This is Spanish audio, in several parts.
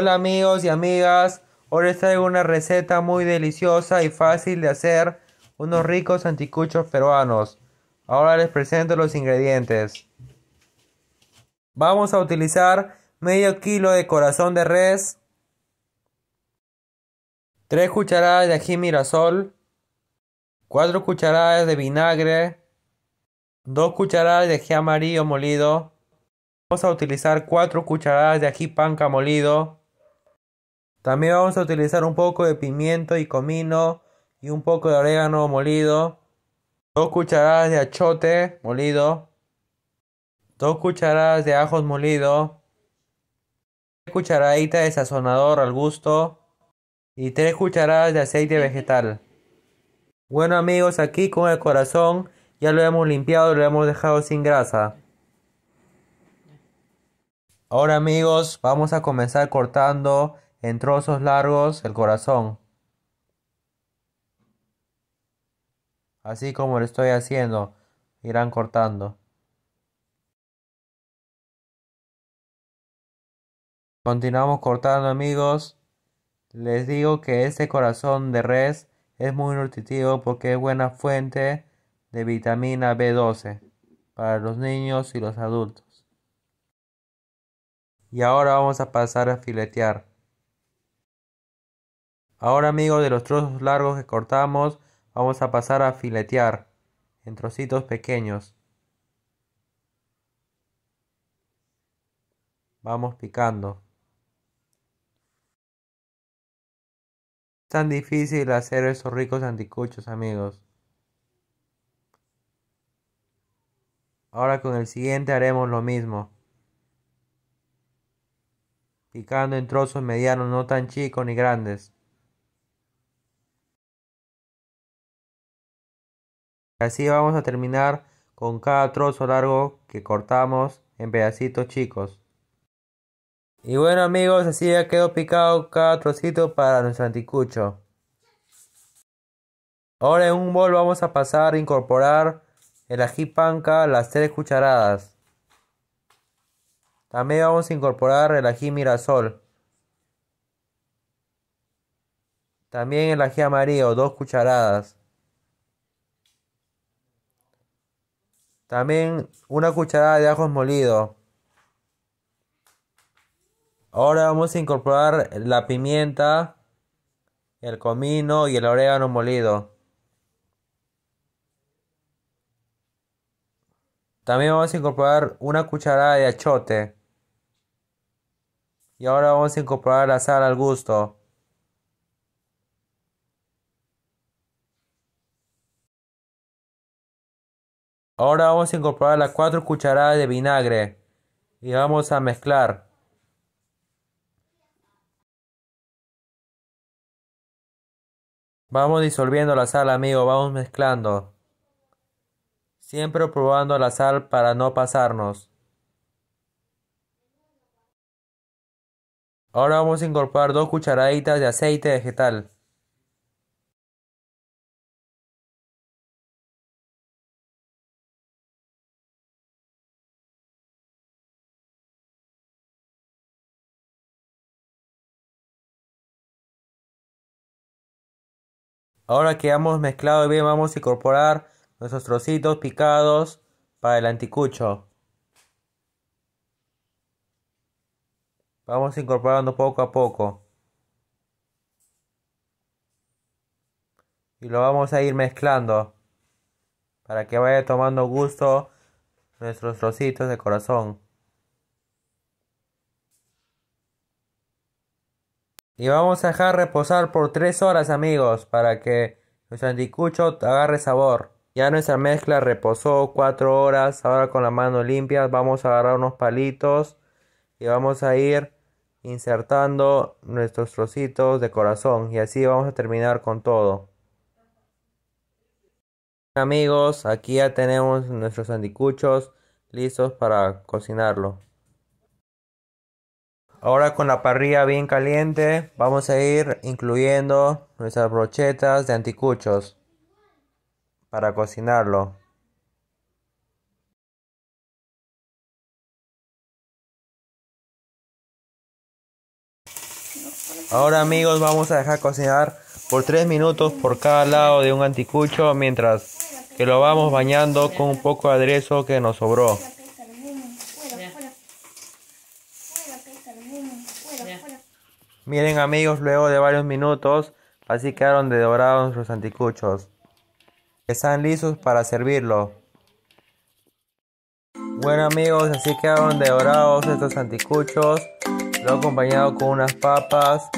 Hola amigos y amigas, hoy les traigo una receta muy deliciosa y fácil de hacer, unos ricos anticuchos peruanos. Ahora les presento los ingredientes. Vamos a utilizar medio kilo de corazón de res, 3 cucharadas de ají mirasol, 4 cucharadas de vinagre, 2 cucharadas de ají amarillo molido. Vamos a utilizar 4 cucharadas de ají panca molido, también vamos a utilizar un poco de pimiento y comino y un poco de orégano molido, dos cucharadas de achote molido, dos cucharadas de ajos molido, tres cucharaditas de sazonador al gusto y tres cucharadas de aceite vegetal. Bueno amigos, aquí con el corazón ya lo hemos limpiado, y lo hemos dejado sin grasa. Ahora amigos, vamos a comenzar cortando en trozos largos el corazón, así como lo estoy haciendo, irán cortando. Continuamos cortando amigos. Les digo que este corazón de res es muy nutritivo porque es buena fuente de vitamina B12 para los niños y los adultos. Y ahora vamos a pasar a filetear. Ahora amigos de los trozos largos que cortamos vamos a pasar a filetear en trocitos pequeños. Vamos picando. Es tan difícil hacer esos ricos anticuchos amigos. Ahora con el siguiente haremos lo mismo. Picando en trozos medianos, no tan chicos ni grandes. Así vamos a terminar con cada trozo largo que cortamos en pedacitos chicos. Y bueno amigos, así ya quedó picado cada trocito para nuestro anticucho. Ahora en un bol vamos a pasar a incorporar el ají panca las 3 cucharadas. También vamos a incorporar el ají mirasol. También el ají amarillo, 2 cucharadas. También una cucharada de ajo molido. Ahora vamos a incorporar la pimienta, el comino y el orégano molido. También vamos a incorporar una cucharada de achote. Y ahora vamos a incorporar la sal al gusto. Ahora vamos a incorporar las 4 cucharadas de vinagre y vamos a mezclar. Vamos disolviendo la sal, amigo, vamos mezclando. Siempre probando la sal para no pasarnos. Ahora vamos a incorporar 2 cucharaditas de aceite vegetal. Ahora que hemos mezclado bien, vamos a incorporar nuestros trocitos picados para el anticucho. Vamos incorporando poco a poco. Y lo vamos a ir mezclando para que vaya tomando gusto nuestros trocitos de corazón. Y vamos a dejar reposar por 3 horas amigos para que nuestro sandicucho agarre sabor. Ya nuestra mezcla reposó 4 horas. Ahora con la mano limpia vamos a agarrar unos palitos y vamos a ir insertando nuestros trocitos de corazón y así vamos a terminar con todo. Amigos, aquí ya tenemos nuestros sandicuchos listos para cocinarlo. Ahora con la parrilla bien caliente vamos a ir incluyendo nuestras brochetas de anticuchos para cocinarlo. Ahora amigos vamos a dejar cocinar por 3 minutos por cada lado de un anticucho mientras que lo vamos bañando con un poco de aderezo que nos sobró. Miren amigos, luego de varios minutos, así quedaron de dorados nuestros anticuchos. Están listos para servirlo. Bueno amigos, así quedaron de dorados estos anticuchos. Lo he acompañado con unas papas,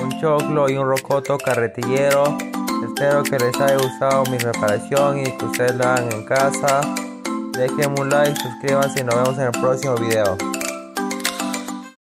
un choclo y un rocoto carretillero. Espero que les haya gustado mi preparación y que ustedes la hagan en casa. Dejen un like, suscríbanse y nos vemos en el próximo video.